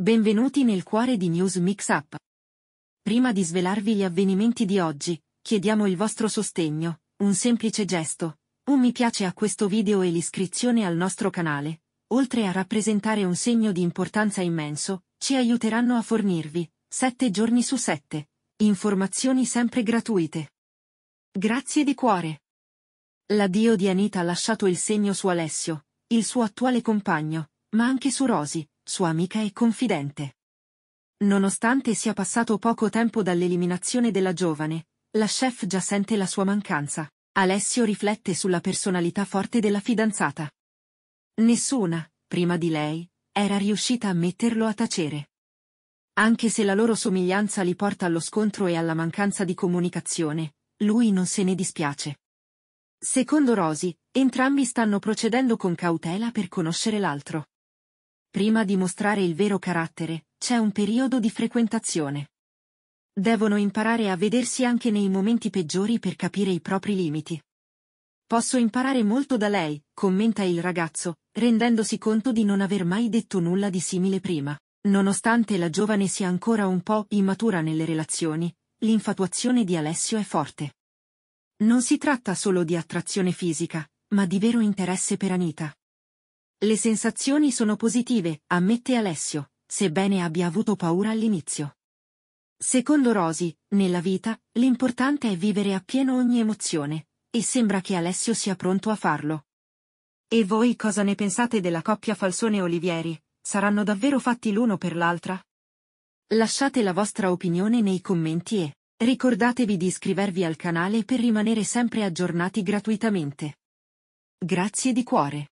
Benvenuti nel cuore di News Mix Up. Prima di svelarvi gli avvenimenti di oggi, chiediamo il vostro sostegno, un semplice gesto, un mi piace a questo video e l'iscrizione al nostro canale, oltre a rappresentare un segno di importanza immenso, ci aiuteranno a fornirvi, 7 giorni su 7, informazioni sempre gratuite. Grazie di cuore. L'addio di Anita ha lasciato il segno su Alessio, il suo attuale compagno, ma anche su Rosi, sua amica e confidente. Nonostante sia passato poco tempo dall'eliminazione della giovane, la chef già sente la sua mancanza. Alessio riflette sulla personalità forte della fidanzata. Nessuna, prima di lei, era riuscita a metterlo a tacere. Anche se la loro somiglianza li porta allo scontro e alla mancanza di comunicazione, lui non se ne dispiace. Secondo Rosy, entrambi stanno procedendo con cautela per conoscere l'altro prima di mostrare il vero carattere, c'è un periodo di frequentazione. Devono imparare a vedersi anche nei momenti peggiori per capire i propri limiti. Posso imparare molto da lei, commenta il ragazzo, rendendosi conto di non aver mai detto nulla di simile prima. Nonostante la giovane sia ancora un po' immatura nelle relazioni, l'infatuazione di Alessio è forte. Non si tratta solo di attrazione fisica, ma di vero interesse per Anita. Le sensazioni sono positive, ammette Alessio, sebbene abbia avuto paura all'inizio. Secondo Rosi, nella vita, l'importante è vivere appieno ogni emozione, e sembra che Alessio sia pronto a farlo. E voi cosa ne pensate della coppia Falsone Olivieri? Saranno davvero fatti l'uno per l'altra? Lasciate la vostra opinione nei commenti e ricordatevi di iscrivervi al canale per rimanere sempre aggiornati gratuitamente. Grazie di cuore.